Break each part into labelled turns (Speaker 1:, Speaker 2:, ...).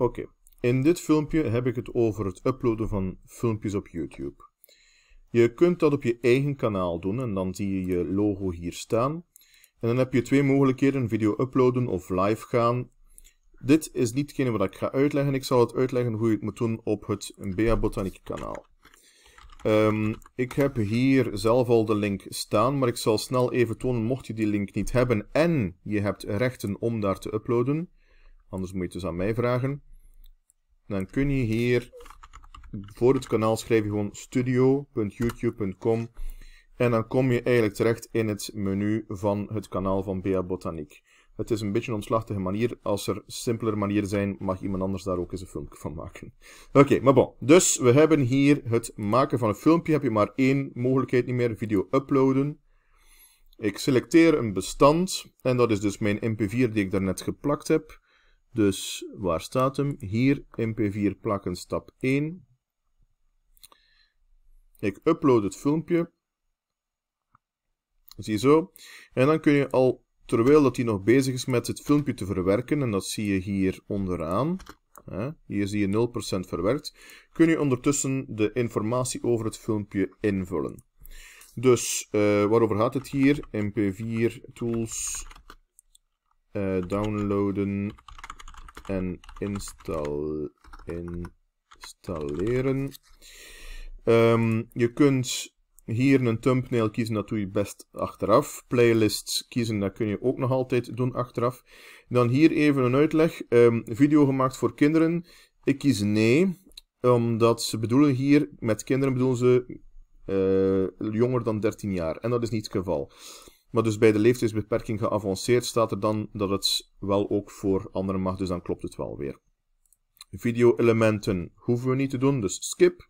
Speaker 1: Oké, in dit filmpje heb ik het over het uploaden van filmpjes op YouTube. Je kunt dat op je eigen kanaal doen en dan zie je je logo hier staan. En dan heb je twee mogelijkheden, video uploaden of live gaan. Dit is niet hetgene wat ik ga uitleggen. Ik zal het uitleggen hoe je het moet doen op het Bea Botaniek kanaal. Ehm, ik heb hier zelf al de link staan, maar ik zal snel even tonen mocht je die link niet hebben en je hebt rechten om daar te uploaden. Anders moet je het dus aan mij vragen dan kun je hier voor het kanaal schrijf je gewoon studio.youtube.com en dan kom je eigenlijk terecht in het menu van het kanaal van Bea Botaniek. Het is een beetje een omslachtige manier. Als er simpeler manieren zijn, mag iemand anders daar ook eens een filmpje van maken. Oké, maar bon. Dus we hebben hier het maken van een filmpje. Heb je maar één mogelijkheid niet meer, video uploaden. Ik selecteer een bestand. En dat is dus mijn mp4 die ik daarnet geplakt heb. Dus waar staat hem? Hier mp4 plakken stap 1. Ik upload het filmpje. zo. En dan kun je al, terwijl dat hij nog bezig is met het filmpje te verwerken, en dat zie je hier onderaan, hè, hier zie je 0% verwerkt, kun je ondertussen de informatie over het filmpje invullen. Dus eh, waarover gaat het hier? mp4 tools uh, downloaden en installeren. Ehm, je kunt hier een thumbnail kiezen, dat doe je best achteraf. Playlists kiezen, dat kun je ook nog altijd doen achteraf. Dan hier even een uitleg. Ehm, video gemaakt voor kinderen. Ik kies nee, omdat ze bedoelen hier, met kinderen bedoelen ze eh, jonger dan 13 jaar. En dat is niet het geval. Maar dus bij de leeftijdsbeperking geavanceerd staat er dan dat het wel ook voor anderen mag, dus dan klopt het wel weer. Video-elementen hoeven we niet te doen, dus skip.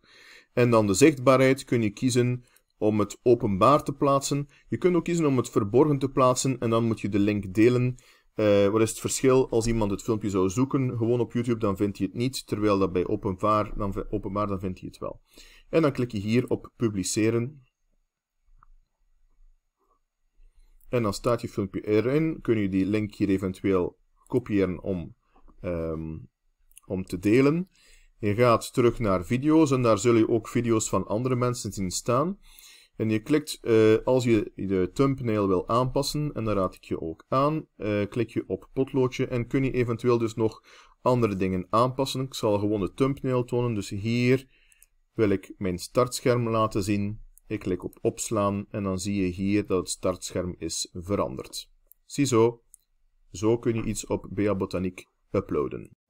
Speaker 1: En dan de zichtbaarheid kun je kiezen om het openbaar te plaatsen. Je kunt ook kiezen om het verborgen te plaatsen en dan moet je de link delen. Eh, wat is het verschil? Als iemand het filmpje zou zoeken, gewoon op YouTube, dan vindt hij het niet. Terwijl dat bij openbaar, dan, openbaar, dan vindt hij het wel. En dan klik je hier op publiceren. En dan staat je filmpje erin. Kun je die link hier eventueel kopiëren om, ehm, om te delen. Je gaat terug naar video's en daar zul je ook video's van andere mensen zien staan. En je klikt, eh, als je de thumbnail wil aanpassen, en daar raad ik je ook aan, eh, klik je op potloodje en kun je eventueel dus nog andere dingen aanpassen. Ik zal gewoon de thumbnail tonen, dus hier wil ik mijn startscherm laten zien. Ik klik op opslaan en dan zie je hier dat het startscherm is veranderd. Ziezo, zo kun je iets op Botaniek uploaden.